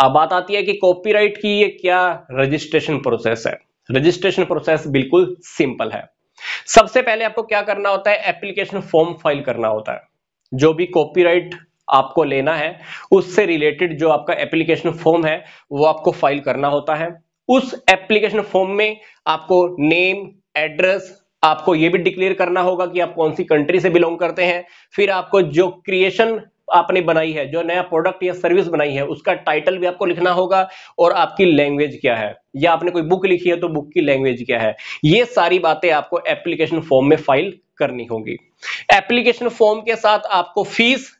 अब बात आती है कि कॉपीराइट की ये क्या रजिस्ट्रेशन प्रोसेस है रजिस्ट्रेशन प्रोसेस बिल्कुल सिंपल है सबसे पहले आपको क्या करना होता है एप्लीकेशन फॉर्म फाइल करना होता है जो भी कॉपीराइट आपको लेना है उससे रिलेटेड जो आपका एप्लीकेशन फॉर्म है वो आपको फाइल करना होता है उस एप्लीकेशन फॉर्म में आपको नेम एड्रेस आपको ये भी डिक्लेयर करना होगा कि आप कौन सी कंट्री से बिलोंग करते हैं फिर आपको जो क्रिएशन आपने बनाई है जो नया प्रोडक्ट या सर्विस बनाई है उसका टाइटल भी आपको लिखना होगा और आपकी लैंग्वेज क्या है या आपने कोई बुक लिखी है तो बुक की लैंग्वेज क्या है ये सारी बातें आपको एप्लीकेशन फॉर्म में फाइल करनी होगी एप्लीकेशन फॉर्म के साथ आपको फीस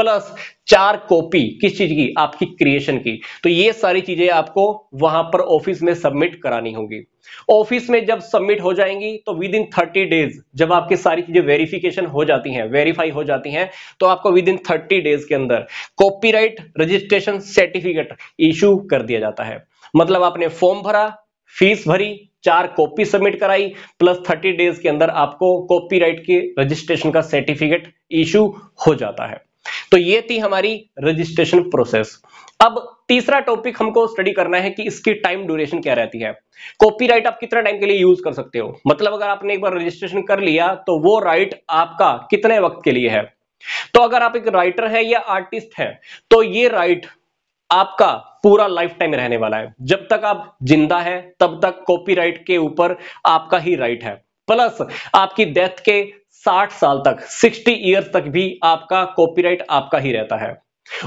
प्लस चार कॉपी किस चीज की आपकी क्रिएशन की तो ये सारी चीजें आपको वहां पर ऑफिस में सबमिट करानी होगी ऑफिस में जब सबमिट हो जाएंगी तो विद इन थर्टी डेज जब आपकी सारी चीजें वेरिफिकेशन हो जाती हैं वेरीफाई हो जाती हैं तो आपको विद इन थर्टी डेज के अंदर कॉपीराइट रजिस्ट्रेशन सर्टिफिकेट इश्यू कर दिया जाता है मतलब आपने फॉर्म भरा फीस भरी चार कॉपी सबमिट कराई प्लस थर्टी डेज के अंदर आपको कॉपीराइट के रजिस्ट्रेशन का सर्टिफिकेट इशू हो जाता है तो ये थी हमारी रजिस्ट्रेशन प्रोसेस अब तीसरा टॉपिक हमको स्टडी करना है कि इसकी टाइम ड्यूरेशन क्या रहती है कॉपीराइट आप कितना टाइम के लिए यूज कर सकते हो मतलब अगर आपने एक बार रजिस्ट्रेशन कर लिया तो वो राइट आपका कितने वक्त के लिए है तो अगर आप एक राइटर है या आर्टिस्ट है तो ये राइट आपका पूरा लाइफ टाइम रहने वाला है जब तक आप जिंदा है तब तक कॉपीराइट के ऊपर आपका ही राइट है प्लस आपकी डेथ के साठ साल तक सिक्सटी ईयर्स तक भी आपका कॉपीराइट आपका ही रहता है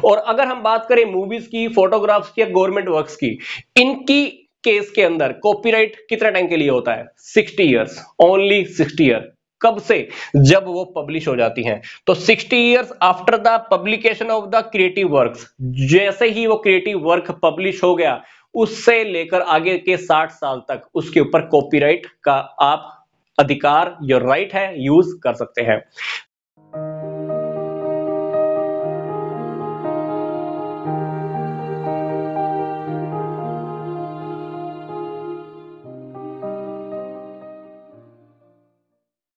और अगर हम बात करें मूवीज की फोटोग्राफ्स की या गवर्नमेंट वर्क्स की इनकी केस के अंदर कॉपीराइट कितने टाइम के लिए होता है 60 इयर्स ओनली 60 ईयर कब से जब वो पब्लिश हो जाती हैं तो 60 years after the publication of the creative works जैसे ही वो क्रिएटिव वर्क पब्लिश हो गया उससे लेकर आगे के 60 साल तक उसके ऊपर कॉपीराइट का आप अधिकार योर राइट है यूज कर सकते हैं